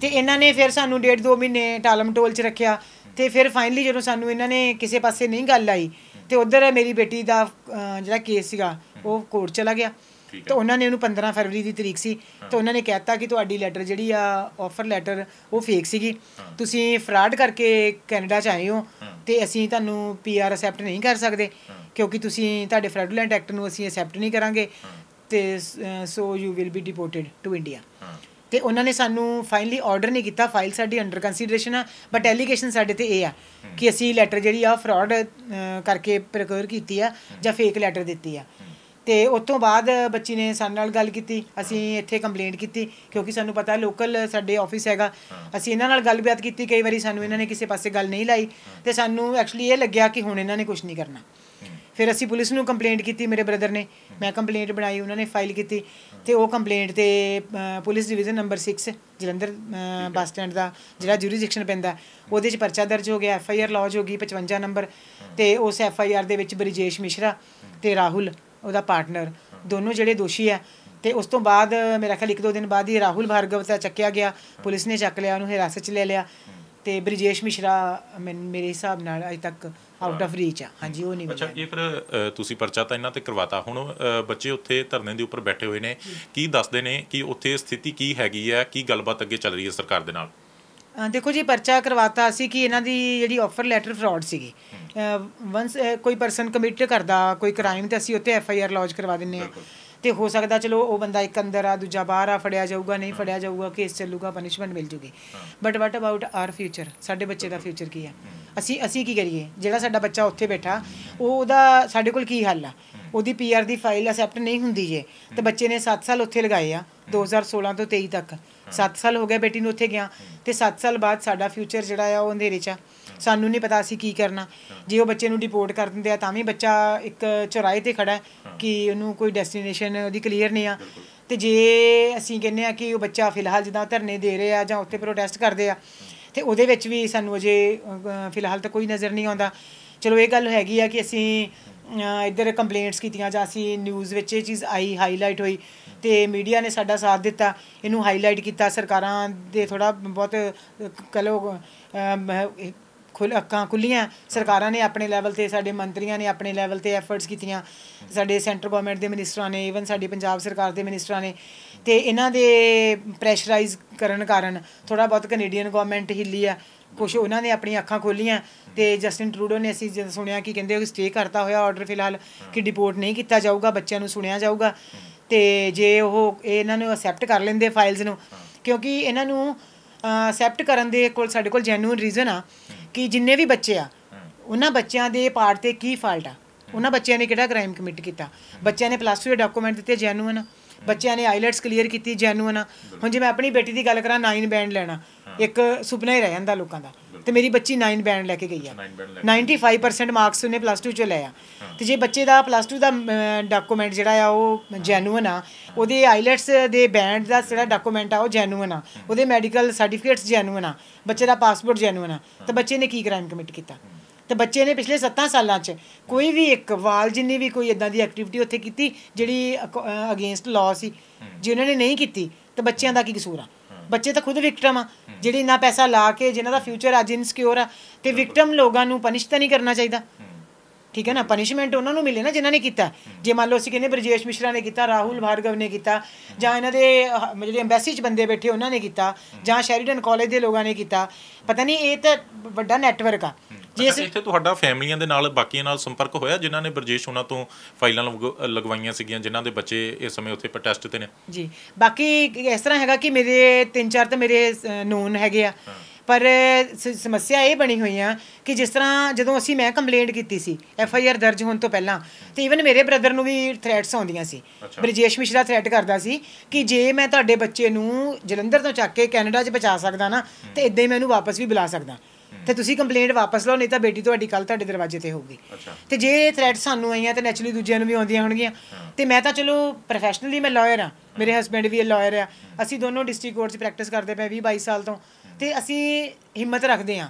ਤੇ ਇਹਨਾਂ ਨੇ ਫਿਰ ਸਾਨੂੰ ਡੇਢ 2 ਮਹੀਨੇ ਟਾਲਮ ਟੋਲ 'ਚ ਰੱਖਿਆ ਤੇ ਫਿਰ ਫਾਈਨਲੀ ਜਦੋਂ ਸਾਨੂੰ ਇਹਨਾਂ ਨੇ ਕਿਸੇ ਪਾਸੇ ਨਹੀਂ ਗੱਲ ਆਈ ਤੇ ਉਧਰ ਮੇਰੀ ਬੇਟੀ ਦਾ ਜਿਹੜਾ ਕੇਸ ਸੀਗਾ ਉਹ ਕੋਰਟ ਚਲਾ ਗਿਆ ਤੇ ਉਹਨਾਂ ਨੇ ਉਹਨੂੰ 15 ਫਰਵਰੀ ਦੀ ਤਰੀਕ ਸੀ ਤੇ ਉਹਨਾਂ ਨੇ ਕਹਿਤਾ ਕਿ ਤੁਹਾਡੀ ਲੈਟਰ ਜਿਹੜੀ ਆ ਆਫਰ ਲੈਟਰ ਉਹ ਫੇਕ ਸੀਗੀ ਤੁਸੀਂ ਫਰਾਡ ਕਰਕੇ ਕੈਨੇਡਾ ਚ ਆਏ ਹੋ ਤੇ ਅਸੀਂ ਤੁਹਾਨੂੰ ਪੀਆਰ ਅਸੈਪਟ ਨਹੀਂ ਕਰ ਸਕਦੇ ਕਿਉਂਕਿ ਤੁਸੀਂ ਤੁਹਾਡੇ ਫਰਾਡੂਲੈਂਟ ਐਕਟ ਨੂੰ ਅਸੀਂ ਅਸੈਪਟ ਨਹੀਂ ਕਰਾਂਗੇ ਤੇ so you will be deported to India ਤੇ ਉਹਨਾਂ ਨੇ ਸਾਨੂੰ ਫਾਈਨਲੀ ਆਰਡਰ ਨਹੀਂ ਕੀਤਾ ਫਾਈਲ ਸਾਡੀ ਅੰਡਰ ਕੰਸੀਡਰੇਸ਼ਨ ਆ ਬਟ ਐਲੀਗੇਸ਼ਨ ਸਾਡੇ ਤੇ ਇਹ ਆ ਕਿ ਅਸੀਂ ਲੈਟਰ ਜਿਹੜੀ ਆ ਫਰਾਡ ਕਰਕੇ ਪ੍ਰੋਕਿਊਰ ਕੀਤੀ ਆ ਜਾਂ ਫੇਕ ਲੈਟਰ ਦਿੱਤੀ ਆ ਤੇ ਉਸ ਤੋਂ ਬਾਅਦ ਬੱਚੀ ਨੇ ਸਾਡੇ ਨਾਲ ਗੱਲ ਕੀਤੀ ਅਸੀਂ ਇੱਥੇ ਕੰਪਲੇਂਟ ਕੀਤੀ ਕਿਉਂਕਿ ਸਾਨੂੰ ਪਤਾ ਲੋਕਲ ਸਾਡੇ ਆਫਿਸ ਹੈਗਾ ਅਸੀਂ ਇਹਨਾਂ ਨਾਲ ਗੱਲਬਾਤ ਕੀਤੀ ਕਈ ਵਾਰੀ ਸਾਨੂੰ ਇਹਨਾਂ ਨੇ ਕਿਸੇ ਪਾਸੇ ਗੱਲ ਨਹੀਂ ਲਾਈ ਤੇ ਸਾਨੂੰ ਐਕਚੁਅਲੀ ਇਹ ਲੱਗਿਆ ਕਿ ਹੁਣ ਇਹਨਾਂ ਨੇ ਕੁਝ ਨਹੀਂ ਕਰਨਾ ਫਿਰ ਅਸੀਂ ਪੁਲਿਸ ਨੂੰ ਕੰਪਲੇਂਟ ਕੀਤੀ ਮੇਰੇ ਬ੍ਰਦਰ ਨੇ ਮੈਂ ਕੰਪਲੇਂਟ ਬਣਾਈ ਉਹਨਾਂ ਨੇ ਫਾਈਲ ਕੀਤੀ ਤੇ ਉਹ ਕੰਪਲੇਂਟ ਤੇ police division number 6 Jalandhar bus stand ਦਾ ਜਿਹੜਾ ਜੁਰੀਡਿਕਸ਼ਨ ਪੈਂਦਾ ਉਹਦੇ 'ਚ ਪਰਚਾ ਦਰਜ ਹੋ ਗਿਆ ਐਫ ਆਈ ਆਰ ਲੌਜ ਹੋ ਗਈ 55 ਨੰਬਰ ਤੇ ਉਸ ਐਫ ਆਈ ਆਰ ਦੇ ਵਿੱਚ ਬ੍ਰਿਜੇਸ਼ ਮਿਸ਼ਰਾ ਤੇ ਰਾਹੁਲ ਉਹਦਾ ਪਾਰਟਨਰ ਦੋਨੋਂ ਜਿਹੜੇ ਦੋਸ਼ੀ ਆ ਤੇ ਉਸ ਤੋਂ ਬਾਅਦ ਮੇਰਾ ਖਿਆਲ ਇੱਕ ਦੋ ਦਿਨ ਬਾਅਦ ਹੀ ਰਾਹੁਲ ਭਾਰਗਵ ਦਾ ਚੱਕਿਆ ਗਿਆ ਪੁਲਿਸ ਨੇ ਚੱਕ ਲਿਆ ਉਹਨੂੰ ਹਿਰਾਸਤ 'ਚ ਲੈ ਲਿਆ ਤੇ ਬ੍ਰਿਜੇਸ਼ ਮਿਸ਼ਰਾ ਮੇਰੇ ਹਿਸਾਬ ਨਾਲ ਅਜੇ ਤੱਕ ਆਊਟ ਆਫ ਰੀਚ ਆ ਹਾਂਜੀ ਉਹ ਨਹੀਂ ਅੱਛਾ ਇਹ ਫਿਰ ਤੁਸੀਂ ਪਰਚਾ ਤਾਂ ਇਹਨਾਂ ਤੇ ਕਰਵਾਤਾ ਹੁਣ ਬੱਚੇ ਉੱਥੇ ਧਰਨੇ ਦੇ ਉੱਪਰ ਬੈਠੇ ਹੋਏ ਨੇ ਕੀ ਦੱਸਦੇ ਨੇ ਕਿ ਉੱਥੇ ਸਥਿਤੀ ਕੀ ਹੈਗੀ ਹੈ ਕੀ ਗੱਲਬਾਤ ਅੱਗੇ ਚੱਲ ਰਹੀ ਹੈ ਸਰਕਾਰ ਦੇ ਨਾਲ ਦੇਖੋ ਜੀ ਪਰਚਾ ਕਰਵਾਤਾ ਅਸੀਂ ਕਿ ਇਹਨਾਂ ਦੀ ਜਿਹੜੀ ਆਫਰ ਲੈਟਰ ਫਰਾਡ ਸੀਗੀ ਵਾਂਸ ਕੋਈ ਪਰਸਨ ਕਮਿਟ ਕਰਦਾ ਕੋਈ ਕ੍ਰਾਈਮ ਤੇ ਅਸੀਂ ਉੱਤੇ ਐਫ ਆਈ ਆਰ ਲੌਂਚ ਕਰਵਾ ਦਿੰਨੇ ਆ ਤੇ ਹੋ ਸਕਦਾ ਚਲੋ ਉਹ ਬੰਦਾ ਇੱਕ ਅੰਦਰ ਆ ਦੂਜਾ ਬਾਹਰ ਆ ਫੜਿਆ ਜਾਊਗਾ ਨਹੀਂ ਫੜਿਆ ਜਾਊਗਾ ਕੇਸ ਚੱਲੂਗਾ ਪਨਿਸ਼ਮੈਂਟ ਮਿਲ ਜੂਗੀ but what about our future ਸਾਡੇ ਬੱਚੇ ਦਾ ਫਿਊਚਰ ਕੀ ਆ ਅਸੀਂ ਅਸੀਂ ਕੀ ਕਰੀਏ ਜਿਹੜਾ ਸਾਡਾ ਬੱਚਾ ਉੱਥੇ ਬੈਠਾ ਉਹ ਉਹਦਾ ਸਾਡੇ ਕੋਲ ਕੀ ਹੱਲ ਆ ਉਹਦੀ ਪੀਆਰ ਦੀ ਫਾਈਲ ਅਸੈਪਟ ਨਹੀਂ ਹੁੰਦੀ ਜੇ ਤੇ ਬੱਚੇ ਨੇ 7 ਸਾਲ ਉੱਥੇ ਲਗਾਏ ਆ 2016 ਤੋਂ 23 ਤੱਕ 7 ਸਾਲ ਹੋ ਗਿਆ ਬੇਟੀ ਨੂੰ ਉੱਥੇ ਗਿਆ ਤੇ 7 ਸਾਲ ਬਾਅਦ ਸਾਡਾ ਫਿਊਚਰ ਜਿਹੜਾ ਆ ਉਹ ਹਨੇਰੇ 'ਚ ਆ ਸਾਨੂੰ ਨਹੀਂ ਪਤਾ ਸੀ ਕੀ ਕਰਨਾ ਜੇ ਉਹ ਬੱਚੇ ਨੂੰ ਡਿਪੋਰਟ ਕਰ ਦਿੰਦੇ ਆ ਤਾਂ ਵੀ ਬੱਚਾ ਇੱਕ ਚੁਰਾਏ ਤੇ ਖੜਾ ਕਿ ਉਹਨੂੰ ਕੋਈ ਡੈਸਟੀਨੇਸ਼ਨ ਉਹਦੀ ਕਲੀਅਰ ਨਹੀਂ ਆ ਤੇ ਜੇ ਅਸੀਂ ਕਹਿੰਨੇ ਆ ਕਿ ਉਹ ਬੱਚਾ ਫਿਲਹਾਲ ਜਿੱਦਾਂ ਧਰਨੇ ਦੇ ਰਿਹਾ ਜਾਂ ਉੱਥੇ ਪ੍ਰੋਟੈਸਟ ਕਰਦੇ ਆ ਤੇ ਉਹਦੇ ਵਿੱਚ ਵੀ ਸਾਨੂੰ ਅਜੇ ਫਿਲਹਾਲ ਤਾਂ ਕੋਈ ਨਜ਼ਰ ਨਹੀਂ ਆਉਂਦਾ ਚਲੋ ਇਹ ਗੱਲ ਹੈਗੀ ਆ ਕਿ ਅਸੀਂ ਇੱਧਰ ਕੰਪਲੇਂਟਸ ਕੀਤੀਆਂ ਜਾਂ ਅਸੀਂ ਨਿਊਜ਼ ਵਿੱਚ ਇਹ ਚੀਜ਼ ਆਈ ਹਾਈਲਾਈਟ ਹੋਈ ਤੇ ਮੀਡੀਆ ਨੇ ਸਾਡਾ ਸਾਥ ਦਿੱਤਾ ਇਹਨੂੰ ਹਾਈਲਾਈਟ ਕੀਤਾ ਸਰਕਾਰਾਂ ਦੇ ਥੋੜਾ ਬਹੁਤ ਕਲੋ ਖੁੱਲ ਅੱਖਾਂ ਖੁੱਲੀਆਂ ਸਰਕਾਰਾਂ ਨੇ ਆਪਣੇ ਲੈਵਲ ਤੇ ਸਾਡੇ ਮੰਤਰੀਆਂ ਨੇ ਆਪਣੇ ਲੈਵਲ ਤੇ ਐਫਰਟਸ ਕੀਤੀਆਂ ਸਾਡੇ ਸੈਂਟਰ ਗਵਰਨਮੈਂਟ ਦੇ ਮਿਨਿਸਟਰਾਂ ਨੇ ਇਵਨ ਸਾਡੀ ਪੰਜਾਬ ਸਰਕਾਰ ਦੇ ਮਿਨਿਸਟਰਾਂ ਨੇ ਤੇ ਇਹਨਾਂ ਦੇ ਪ੍ਰੈਸ਼ਰਾਈਜ਼ ਕਰਨ ਕਾਰਨ ਥੋੜਾ ਬਹੁਤ ਕੈਨੇਡੀਅਨ ਗਵਰਨਮੈਂਟ ਹਿੱਲੀ ਆ ਕੁਝ ਉਹਨਾਂ ਨੇ ਆਪਣੀਆਂ ਅੱਖਾਂ ਖੋਲੀਆਂ ਤੇ ਜਸਟਿਨ ਟਰੂਡੋ ਨੇ ਅਸੀਂ ਜਦ ਸੁਣਿਆ ਕਿ ਕਹਿੰਦੇ ਉਹ ਸਟੇ ਕਰਤਾ ਹੋਇਆ ਆਰਡਰ ਫਿਲਹਾਲ ਕਿ ਡਿਪੋਰਟ ਨਹੀਂ ਕੀਤਾ ਜਾਊਗਾ ਬੱਚਿਆਂ ਨੂੰ ਸੁਣਿਆ ਜਾਊਗਾ ਤੇ ਜੇ ਉਹ ਇਹਨਾਂ ਨੂੰ ਅਸੈਪਟ ਕਰ ਲੈਂਦੇ ਫਾਈਲਸ ਨੂੰ ਕਿਉਂਕਿ ਇਹਨਾਂ ਨੂੰ ਅਸੈਪਟ ਕਰਨ ਦੇ ਕੋਲ ਸਾਡੇ ਕੋਲ ਜੈਨੂਇਨ ਰੀਜ਼ਨ ਆ ਕਿ ਜਿੰਨੇ ਵੀ ਬੱਚੇ ਆ ਉਹਨਾਂ ਬੱਚਿਆਂ ਦੇ ਪਾਰਟ ਤੇ ਕੀ ਫਾਲਟ ਆ ਉਹਨਾਂ ਬੱਚਿਆਂ ਨੇ ਕਿਹੜਾ ਕ੍ਰਾਈਮ ਕਮਿਟ ਕੀਤਾ ਬੱਚਿਆਂ ਨੇ ਪਲੱਸ 2 ਦੇ ਡਾਕੂਮੈਂਟ ਦਿੱਤੇ ਜੈਨੂਇਨ ਬੱਚਿਆਂ ਨੇ ਆਈਲੈਟਸ ਕਲੀਅਰ ਕੀਤੀ ਜੈਨੂਨ ਹੁਣ ਜੇ ਮੈਂ ਆਪਣੀ ਬੇਟੀ ਦੀ ਗੱਲ ਕਰਾਂ 9 ਬੈਂਡ ਲੈਣਾ ਇੱਕ ਸੁਪਨਾ ਹੀ ਰਹਿ ਜਾਂਦਾ ਲੋਕਾਂ ਦਾ ਤੇ ਮੇਰੀ ਬੱਚੀ 9 ਬੈਂਡ ਲੈ ਕੇ ਗਈ ਆ 95% ਮਾਰਕਸ ਉਹਨੇ ਪਲੱਸ 2 ਚ ਲਿਆ ਤੇ ਜੇ ਬੱਚੇ ਦਾ ਪਲੱਸ 2 ਦਾ ਡਾਕੂਮੈਂਟ ਜਿਹੜਾ ਆ ਉਹ ਜੈਨੂਨ ਆ ਉਹਦੇ ਆਈਲੈਟਸ ਦੇ ਬੈਂਡ ਦਾ ਜਿਹੜਾ ਡਾਕੂਮੈਂਟ ਆ ਉਹ ਜੈਨੂਨ ਆ ਉਹਦੇ ਮੈਡੀਕਲ ਸਰਟੀਫਿਕੇਟਸ ਜੈਨੂਨ ਆ ਬੱਚੇ ਦਾ ਪਾਸਪੋਰਟ ਜੈਨੂਨ ਆ ਤਾਂ ਬੱਚੇ ਨੇ ਕੀ ਕ੍ਰਾਈਮ ਕਮਿਟ ਕੀਤਾ ਤੇ ਬੱਚੇ ਨੇ ਪਿਛਲੇ 7 ਸਾਲਾਂ 'ਚ ਕੋਈ ਵੀ ਇੱਕ ਵਾਲ ਜਿੰਨੀ ਵੀ ਕੋਈ ਇਦਾਂ ਦੀ ਐਕਟੀਵਿਟੀ ਉੱਥੇ ਕੀਤੀ ਜਿਹੜੀ ਅਗੇਂਸਟ ਲਾਅ ਸੀ ਜੇ ਉਹਨਾਂ ਨੇ ਨਹੀਂ ਕੀਤੀ ਤੇ ਬੱਚਿਆਂ ਦਾ ਕੀ ਕਸੂਰ ਆ ਬੱਚੇ ਤਾਂ ਖੁਦ ਵਿਕਟਮ ਆ ਜਿਹੜੇ ਇੰਨਾ ਪੈਸਾ ਲਾ ਕੇ ਜਿਨ੍ਹਾਂ ਦਾ ਫਿਊਚਰ ਅੱਜ ਆ ਤੇ ਵਿਕਟਮ ਲੋਕਾਂ ਨੂੰ ਪਨਿਸ਼ ਤਾਂ ਨਹੀਂ ਕਰਨਾ ਚਾਹੀਦਾ ਠੀਕ ਹੈ ਨਾ ਪਨਿਸ਼ਮੈਂਟ ਉਹਨਾਂ ਨੂੰ ਮਿਲੇ ਨਾ ਜਿਨ੍ਹਾਂ ਨੇ ਕੀਤਾ ਜੇ ਮੰਨ ਲਓ ਸੀ ਕਿਨੇ ਬ੍ਰਜੇਸ਼ ਮਿਸ਼ਰਾ ਨੇ ਕੀਤਾ ਰਾਹੁਲ ਭਾਰਗਵ ਨੇ ਕੀਤਾ ਜਾਂ ਇਹਨਾਂ ਦੇ ਜਿਹੜੇ ਐਮਬੈਸੀ 'ਚ ਬੰਦੇ ਬੈਠੇ ਉਹਨਾਂ ਨੇ ਕੀਤਾ ਜਾਂ ਸ਼ੈਰੀਡਨ ਕਾਲਜ ਦੇ ਲੋਕਾਂ ਨੇ ਕੀਤਾ ਪਤਾ ਨਹੀਂ ਇਹ ਤਾਂ ਵੱਡਾ ਨੈਟਵਰਕ ਆ ਜੇ ਇੱਥੇ ਤੁਹਾਡਾ ਫੈਮਲੀਆਂ ਦੇ ਨਾਲ ਬਾਕੀਆਂ ਨਾਲ ਸੰਪਰਕ ਹੋਇਆ ਜਿਨ੍ਹਾਂ ਨੇ ਬ੍ਰਜੇਸ਼ ਉਹਨਾਂ ਤੋਂ ਫਾਈਲਾਂ ਲਗਵਾਈਆਂ ਸੀਗੀਆਂ ਜਿਨ੍ਹਾਂ ਦੇ ਬੱਚੇ ਇਸ ਸਮੇਂ ਉੱਥੇ ਪ੍ਰੋਟੈਸਟ ਤੇ ਨੇ ਜੀ ਬਾਕੀ ਇਸ ਤਰ੍ਹਾਂ ਹੈਗਾ ਕਿ ਮੇਰੇ ਤਿੰਨ ਚਾਰ ਤਾਂ ਮੇਰੇ ਨੂਨ ਹੈਗੇ ਆ ਪਰ ਸਮੱਸਿਆ ਇਹ ਬਣੀ ਹੋਈ ਆ ਕਿ ਜਿਸ ਤਰ੍ਹਾਂ ਜਦੋਂ ਅਸੀਂ ਮੈਂ ਕੰਪਲੇਂਟ ਕੀਤੀ ਸੀ ਐਫ ਆਈ ਆਰ ਦਰਜ ਹੋਣ ਤੋਂ ਪਹਿਲਾਂ ਤੇ ਇਵਨ ਮੇਰੇ ਬ੍ਰਦਰ ਨੂੰ ਵੀ ਥ੍ਰੈਟਸ ਆਉਂਦੀਆਂ ਸੀ ਬ੍ਰਿਜੇਸ਼ ਮਿਸ਼ਰਾ ਥ੍ਰੈਟ ਕਰਦਾ ਸੀ ਕਿ ਜੇ ਮੈਂ ਤੁਹਾਡੇ ਬੱਚੇ ਨੂੰ ਜਲੰਧਰ ਤੋਂ ਚੱਕ ਕੇ ਕੈਨੇਡਾ 'ਚ ਬਚਾ ਸਕਦਾ ਨਾ ਤੇ ਇਦਾਂ ਹੀ ਮੈਂ ਇਹਨੂੰ ਵਾਪਸ ਵੀ ਬੁਲਾ ਸਕਦਾ ਤੇ ਤੁਸੀਂ ਕੰਪਲੇਂਟ ਵਾਪਸ ਲਓ ਨਹੀਂ ਤਾਂ ਬੇਟੀ ਤੁਹਾਡੀ ਕੱਲ ਤੁਹਾਡੇ ਦਰਵਾਜ਼ੇ ਤੇ ਹੋਊਗੀ ਤੇ ਜੇ ਇਹ ਥ੍ਰੈਟ ਸਾਨੂੰ ਆਈਆਂ ਤੇ ਨੈਚੁਰਲੀ ਦੂਜਿਆਂ ਨੂੰ ਵੀ ਆਉਂਦੀਆਂ ਹੋਣਗੀਆਂ ਤੇ ਮੈਂ ਤਾਂ ਚਲੋ ਪ੍ਰੋਫੈਸ਼ਨਲੀ ਮੈਂ ਲਾਇਰ ਆ ਮੇਰੇ ਹਸਬੰਡ ਵੀ ਲਾਇਰ ਆ ਅਸੀਂ ਦੋਨੋਂ ਡਿਸਟ੍ਰਿਕਟ ਕੋਰਟ 'ਚ ਪ੍ਰੈਕਟਿਸ ਕਰਦੇ ਪਏ 20 22 ਸਾਲ ਤੋਂ ਤੇ ਅਸੀਂ ਹਿੰਮਤ ਰੱਖਦੇ ਹਾਂ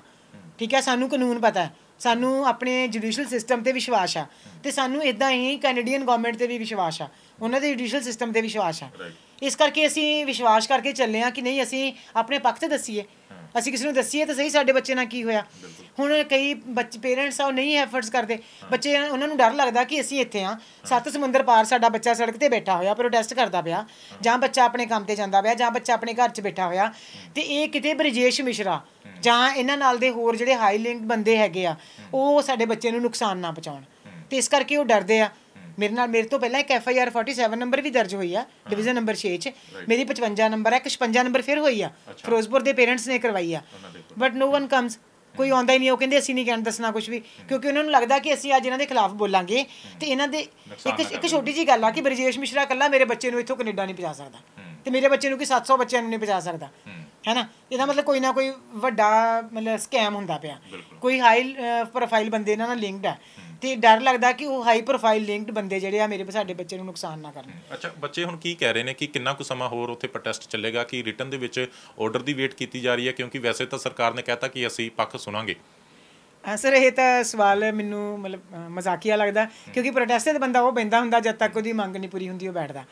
ਠੀਕ ਹੈ ਸਾਨੂੰ ਕਾਨੂੰਨ ਪਤਾ ਹੈ ਸਾਨੂੰ ਆਪਣੇ ਜੁਡੀਸ਼ੀਅਲ ਸਿਸਟਮ ਤੇ ਵਿਸ਼ਵਾਸ ਆ ਤੇ ਸਾਨੂੰ ਇਦਾਂ ਹੀ ਕੈਨੇਡੀਅਨ ਗਵਰਨਮੈਂਟ ਤੇ ਵੀ ਵਿਸ਼ਵਾਸ ਆ ਉਹਨਾਂ ਦੇ ਜੁਡੀਸ਼ੀਅਲ ਸਿਸਟਮ ਤੇ ਵਿਸ਼ਵਾਸ ਆ ਇਸ ਕਰਕੇ ਅਸੀਂ ਵਿਸ਼ਵਾਸ ਕਰਕੇ ਚੱਲੇ ਆ ਕਿ ਨਹੀਂ ਅਸੀਂ ਆਪਣੇ ਪੱਖ ਤੇ ਦਸੀਏ ਅਸੀਂ ਕਿਸੇ ਨੂੰ ਦਸੀਏ ਤਾਂ ਸਹੀ ਸਾਡੇ ਬੱਚੇ ਨਾਲ ਕੀ ਹੋਇਆ ਹੁਣ ਕਈ ਬੱਚੇ ਪੇਰੈਂਟਸ ਆ ਉਹ ਨਹੀਂ ਐਫਰਟਸ ਕਰਦੇ ਬੱਚੇ ਉਹਨਾਂ ਨੂੰ ਡਰ ਲੱਗਦਾ ਕਿ ਅਸੀਂ ਇੱਥੇ ਆ ਸੱਤ ਸਮੁੰਦਰ ਪਾਰ ਸਾਡਾ ਬੱਚਾ ਸੜਕ ਤੇ ਬੈਠਾ ਹੋਇਆ ਪ੍ਰੋਟੈਸਟ ਕਰਦਾ ਪਿਆ ਜਾਂ ਬੱਚਾ ਆਪਣੇ ਕੰਮ ਤੇ ਜਾਂਦਾ ਪਿਆ ਜਾਂ ਬੱਚਾ ਆਪਣੇ ਘਰ 'ਚ ਬੈਠਾ ਹੋਇਆ ਤੇ ਇਹ ਕਿਤੇ ਬ੍ਰਿਜੇਸ਼ ਮਿਸ਼ਰਾ ਜਾਂ ਇਹਨਾਂ ਨਾਲ ਦੇ ਹੋਰ ਜਿਹੜੇ ਹਾਈ ਲਿੰਕ ਬੰਦੇ ਹੈਗੇ ਆ ਉਹ ਸਾਡੇ ਬੱਚੇ ਨੂੰ ਨੁਕਸਾਨ ਨਾ ਪਹੁੰਚਾਉਣ ਤੇ ਇਸ ਕਰਕੇ ਉਹ ਡਰਦੇ ਆ ਮੇਰੇ ਨਾਲ ਮੇਰੇ ਤੋਂ ਪਹਿਲਾਂ ਇੱਕ ਐਫ ਆਈ ਆਰ 47 ਨੰਬਰ ਵੀ ਦਰਜ ਹੋਈ ਆ ਡਿਵੀਜ਼ਨ ਨੰਬਰ 6 'ਚ ਮੇਰੀ 55 ਨੰਬਰ ਹੈ 55 ਨੰਬਰ ਫਿਰ ਹੋਈ ਆ ਫਿਰੋਜ਼ਪੁਰ ਦੇ ਪੇਰੈਂਟਸ ਨੇ ਕਰਵਾਈ ਆ ਬਟ ਨੋ ਵਨ ਕਮਸ ਕੋਈ ਆਉਂਦਾ ਹੀ ਨਹੀਂ ਉਹ ਕਹਿੰਦੇ ਅਸੀਂ ਨਹੀਂ ਕਹਿਣ ਦੱਸਣਾ ਕੁਝ ਵੀ ਕਿਉਂਕਿ ਉਹਨਾਂ ਨੂੰ ਲੱਗਦਾ ਕਿ ਅਸੀਂ ਅੱਜ ਇਹਨਾਂ ਦੇ ਖਿਲਾਫ ਬੋਲਾਂਗੇ ਤੇ ਇਹਨਾਂ ਦੇ ਇੱਕ ਇੱਕ ਛੋਟੀ ਜੀ ਗੱਲ ਆ ਕਿ ਬ੍ਰਿਜੇਸ਼ ਮਿਸ਼ਰਾ ਕੱਲਾ ਮੇਰੇ ਬੱਚੇ ਨੂੰ ਇੱਥੋਂ ਕੈਨੇਡਾ ਨਹੀਂ ਪਹੁੰਚਾ ਸਕਦਾ ਤੇ ਮੇਰੇ ਬੱਚੇ ਨੂੰ ਕਿ 700 ਬੱਚਿਆਂ ਨੂੰ ਨਹੀਂ ਪਹੁੰਚਾ ਸਕਦਾ ਹੈਨਾ ਇਹਦਾ ਮਤਲਬ ਕੋਈ ਨਾ ਕੋਈ ਵੱਡਾ ਮਤਲਬ ਸਕੈਮ ਹੁੰਦਾ ਪਿਆ ਕੋਈ ਹਾਈ ਪ੍ਰੋਫਾਈਲ ਬੰਦੇ ਇਹਨਾਂ ਨਾਲ ਲਿੰਕਡ ਆ ਤੇ ਡਰ ਲੱਗਦਾ ਕਿ ਉਹ ਹਾਈ ਪ੍ਰੋਫਾਈਲ ਲਿੰਕਡ ਬੰਦੇ ਜਿਹੜੇ ਆ ਮੇਰੇ ਸਾਡੇ ਬੱਚੇ ਨੂੰ ਨੁਕਸਾਨ ਨਾ ਕਰਨ ਅੱਛਾ ਬੱਚੇ ਹੁਣ ਕੀ ਕਹਿ ਰਹੇ ਨੇ ਕਿ ਕਿੰਨਾ ਕੁ ਸਮਾਂ ਹੋਰ ਉੱਥੇ ਪ੍ਰੋਟੈਸਟ ਚੱਲੇਗਾ ਕਿ ਰਿਟਰਨ ਦੇ ਵਿੱਚ ਆਰਡਰ ਦੀ ਵੇਟ ਕੀਤੀ ਜਾ ਰਹੀ ਹੈ ਕਿਉਂਕਿ ਵੈਸੇ ਤਾਂ ਸਰਕਾਰ ਨੇ ਕਹਿਤਾ ਕਿ ਅਸੀਂ ਪੱਖ ਸੁਣਾਂਗੇ ਸਰ ਇਹ ਤਾਂ ਸਵਾਲ ਮੈਨੂੰ ਮਤਲਬ ਮਜ਼ਾਕੀਆ ਲੱਗਦਾ ਕਿਉਂਕਿ ਪ੍ਰੋਟੈਸਟ ਤੇ ਬੰਦਾ ਉਹ ਬੈਂਦਾ ਹੁੰਦਾ ਜਦ ਤੱਕ ਉਹਦੀ ਮੰਗ ਨਹੀਂ ਪੂਰੀ ਹੁੰਦੀ ਉਹ ਬੈਠਦਾ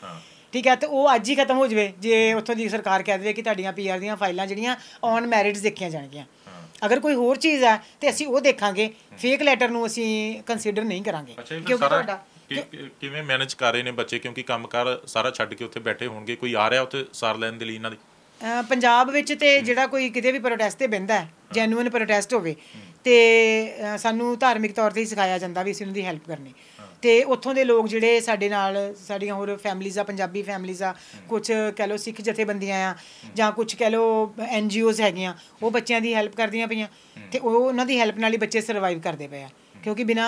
ਠੀਕ ਹੈ ਤੇ ਉਹ ਅੱਜ ਹੀ ਖਤਮ ਹੋ ਜਵੇ ਜੇ ਉੱਥੋਂ ਦੀ ਸਰਕਾਰ ਕਹਿ ਦੇਵੇ ਕਿ ਤੁਹਾਡੀਆਂ ਪੀਆਰ ਦੀਆਂ ਫਾਈਲਾਂ ਜਿਹੜੀਆਂ ਔਨ ਮੈਰਿਟਸ ਦੇਖੀਆਂ ਜਾਣਗੀਆਂ ਅਗਰ ਕੋਈ ਹੋਰ ਚੀਜ਼ ਹੈ ਤੇ ਅਸੀਂ ਉਹ ਦੇਖਾਂਗੇ ਫੇਕ ਲੈਟਰ ਨੂੰ ਅਸੀਂ ਕੰਸੀਡਰ ਨਹੀਂ ਕਰਾਂਗੇ ਕਿਉਂਕਿ ਤੁਹਾਡਾ ਕਿਵੇਂ ਮੈਨੇਜ ਕਰ ਰਹੇ ਨੇ ਬੱਚੇ ਕਿਉਂਕਿ ਕੰਮਕਾਰ ਸਾਰਾ ਛੱਡ ਕੇ ਉੱਥੇ ਬੈਠੇ ਹੋਣਗੇ ਕੋਈ ਆ ਰਿਹਾ ਉੱਥੇ ਸਾਰ ਲੈਣ ਦੇ ਲਈ ਇਹਨਾਂ ਦੀ ਪੰਜਾਬ ਵਿੱਚ ਤੇ ਜਿਹੜਾ ਕੋਈ ਕਿਤੇ ਵੀ ਪ੍ਰੋਟੈਸਟ ਤੇ ਬੰਦਾ ਹੈ ਜੈਨੂਇਨ ਪ੍ਰੋਟੈਸਟ ਹੋਵੇ ਤੇ ਸਾਨੂੰ ਧਾਰਮਿਕ ਤੌਰ ਤੇ ਸਿਖਾਇਆ ਜਾਂਦਾ ਵੀ ਅਸੀਂ ਉਹਨਾਂ ਦੀ ਹੈਲਪ ਕਰਨੀ ਤੇ ਉੱਥੋਂ ਦੇ ਲੋਕ ਜਿਹੜੇ ਸਾਡੇ ਨਾਲ ਸਾਡੀਆਂ ਹੋਰ ਫੈਮਲੀਆਂ ਆ ਪੰਜਾਬੀ ਫੈਮਲੀਆਂ ਆ ਕੁਝ ਕਹਿ ਲੋ ਸਿੱਖ ਜਥੇਬੰਦੀਆਂ ਆ ਜਾਂ ਕੁਝ ਕਹਿ ਲੋ ਐਨ ਜੀਓਜ਼ ਹੈਗੀਆਂ ਉਹ ਬੱਚਿਆਂ ਦੀ ਹੈਲਪ ਕਰਦੀਆਂ ਪਈਆਂ ਤੇ ਉਹ ਉਹਨਾਂ ਦੀ ਹੈਲਪ ਨਾਲ ਹੀ ਬੱਚੇ ਸਰਵਾਈਵ ਕਰਦੇ ਪਏ ਆ ਕਿਉਂਕਿ ਬਿਨਾ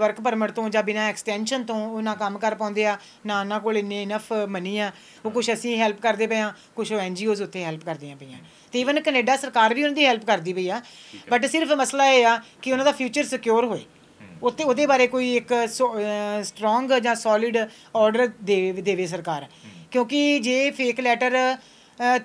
ਵਰਕ ਪਰਮਿਟ ਤੋਂ ਜਾਂ ਬਿਨਾ ਐਕਸਟੈਂਸ਼ਨ ਤੋਂ ਉਹਨਾਂ ਕੰਮ ਕਰ ਪਾਉਂਦੇ ਆ ਨਾ ਉਹਨਾਂ ਕੋਲ ਇੰਨੇ ਇਨਫ ਮਨੀ ਆ ਉਹ ਕੁਝ ਅਸੀਂ ਹੈਲਪ ਕਰਦੇ ਪਏ ਆ ਕੁਝ ਐਨ ਜੀਓਜ਼ ਉੱਤੇ ਹੈਲਪ ਕਰਦੀਆਂ ਪਈਆਂ ਤੇ ਇਵਨ ਕੈਨੇਡਾ ਸਰਕਾਰ ਵੀ ਉਹਨਾਂ ਦੀ ਹੈਲਪ ਕਰਦੀ ਪਈ ਆ ਬਟ ਸਿਰਫ ਮਸਲਾ ਇਹ ਆ ਕਿ ਉਹਨਾਂ ਦਾ ਫਿਊਚਰ ਸਿਕਿਉਰ ਹੋਏ ਉੱਥੇ ਉਹਦੇ ਬਾਰੇ ਕੋਈ ਇੱਕ ਸਟਰੋਂਗ ਜਾਂ ਸੋਲਿਡ ਆਰਡਰ ਦੇ ਦੇਵੇ ਸਰਕਾਰ ਕਿਉਂਕਿ ਜੇ ਫੇਕ ਲੈਟਰ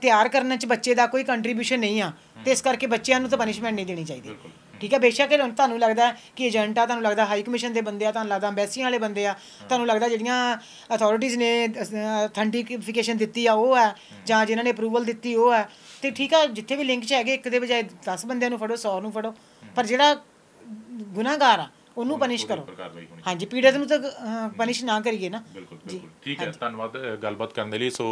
ਤਿਆਰ ਕਰਨ ਚ ਬੱਚੇ ਦਾ ਕੋਈ ਕੰਟਰੀਬਿਊਸ਼ਨ ਨਹੀਂ ਆ ਤੇ ਇਸ ਕਰਕੇ ਬੱਚਿਆਂ ਨੂੰ ਤਾਂ ਪਨਿਸ਼ਮੈਂਟ ਨਹੀਂ ਦੇਣੀ ਚਾਹੀਦੀ ਠੀਕ ਹੈ ਬੇਸ਼ੱਕ ਤੁਹਾਨੂੰ ਲੱਗਦਾ ਕਿ ਏਜੰਟ ਆ ਤੁਹਾਨੂੰ ਲੱਗਦਾ ਹਾਈ ਕਮਿਸ਼ਨ ਦੇ ਬੰਦੇ ਆ ਤੁਹਾਨੂੰ ਲੱਗਦਾ ਐਮਬੈਸੀਆਂ ਵਾਲੇ ਬੰਦੇ ਆ ਤੁਹਾਨੂੰ ਲੱਗਦਾ ਜਿਹੜੀਆਂ ਅਥਾਰਟੀਜ਼ ਨੇ ਅਥੈਂਟੀਫਿਕੇਸ਼ਨ ਦਿੱਤੀ ਆ ਉਹ ਆ ਜਾਂ ਜਿਨ੍ਹਾਂ ਨੇ ਅਪਰੂਵਲ ਦਿੱਤੀ ਉਹ ਆ ਤੇ ਠੀਕ ਆ ਜਿੱਥੇ ਵੀ ਲਿੰਕ ਚ ਹੈਗੇ ਇੱਕ ਦੇ ਬਜਾਏ 10 ਬੰਦਿਆਂ ਨੂੰ ਫੜੋ 100 ਨੂੰ ਫੜੋ ਪਰ ਜਿਹੜਾ ਗੁਨਾਹਗਾਰ ਆ ਉਹਨੂੰ ਪਨਿਸ਼ ਕਰੋ ਹਾਂਜੀ ਪੀੜਤ ਨੂੰ ਤਾਂ ਪਨਿਸ਼ ਨਾ ਕਰੀਏ ਨਾ ਬਿਲਕੁਲ ਬਿਲਕੁਲ ਠੀਕ ਹੈ ਧੰਨਵਾਦ ਗੱਲਬਾਤ ਕਰਨ ਦੇ ਲਈ ਸੋ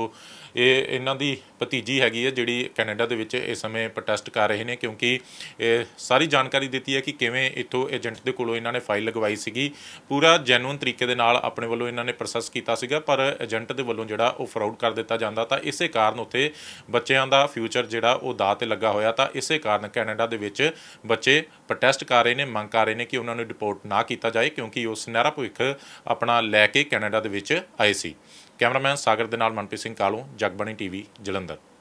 ਇਹ ਇਹਨਾਂ ਦੀ ਭਤੀਜੀ ਹੈਗੀ ਹੈ ਜਿਹੜੀ ਕੈਨੇਡਾ ਦੇ ਵਿੱਚ ਇਸ ਸਮੇਂ ਪ੍ਰੋਟੈਸਟ ਕਰ ਰਹੇ ਨੇ ਕਿਉਂਕਿ ਇਹ ਸਾਰੀ ਜਾਣਕਾਰੀ ਦਿੱਤੀ ਹੈ ਕਿ ਕਿਵੇਂ ਇੱਥੋਂ ਏਜੰਟ ਦੇ ਕੋਲੋਂ ਇਹਨਾਂ ਨੇ ਫਾਈਲ ਲਗਵਾਈ ਸੀਗੀ ਪੂਰਾ ਜੈਨੂਨ ਤਰੀਕੇ ਦੇ ਨਾਲ ਆਪਣੇ ਵੱਲੋਂ ਇਹਨਾਂ ਨੇ ਪ੍ਰੋਸੈਸ ਕੀਤਾ ਸੀਗਾ ਪਰ ਏਜੰਟ ਦੇ ਵੱਲੋਂ ਜਿਹੜਾ ਉਹ ਫਰਾਡ ਕਰ ਦਿੱਤਾ ਜਾਂਦਾ ਤਾਂ ਇਸੇ ਕਾਰਨ ਉੱਥੇ ਬੱਚਿਆਂ ਦਾ ਫਿਊਚਰ ਜਿਹੜਾ ਉਹ ਦਾਅ ਤੇ ਲੱਗਾ ਹੋਇਆ ਤਾਂ ਇਸੇ ਕਾਰਨ ਕੈਨੇਡਾ ਦੇ ਵਿੱਚ ਬੱਚੇ ਪ੍ਰੋਟੈਸਟ ਕਰ ਰਹੇ ਨੇ ਮੰਗ ਕਰ ਰਹੇ ਨੇ ਕਿ ਉਹਨਾਂ ਨੂੰ ਡਿਪੋਰਟ ਨਾ ਕੀਤਾ ਜਾਏ ਕਿਉਂਕਿ ਉਹ ਸੁਨਹਿਰਾ ਭਵਿੱਖ ਆਪਣਾ ਲੈ ਕੇ ਕੈਨੇਡਾ ਦੇ ਵਿੱਚ ਆਏ ਸੀ ਕੈਮਰਾਮੈਨ ਸਾਗਰ ਦੇ ਨਾਲ ਮਨਪ੍ਰੀਤ ਸਿੰਘ ਕਾਲੂ ਜਗਬਣੀ ਟੀਵੀ ਜਲੰਧਰ